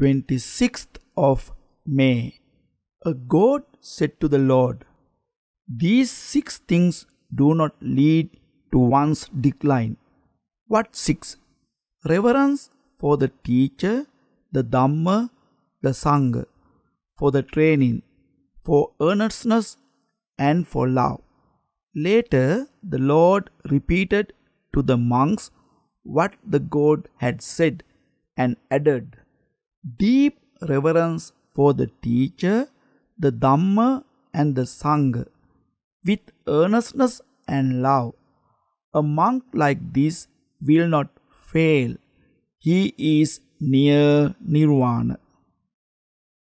26th of May. A goat said to the Lord, These six things do not lead to one's decline. What six? Reverence for the teacher, the Dhamma, the Sangha, for the training, for earnestness, and for love. Later, the Lord repeated to the monks what the goat had said and added, deep reverence for the teacher, the Dhamma, and the Sangha with earnestness and love. A monk like this will not fail. He is near Nirvana.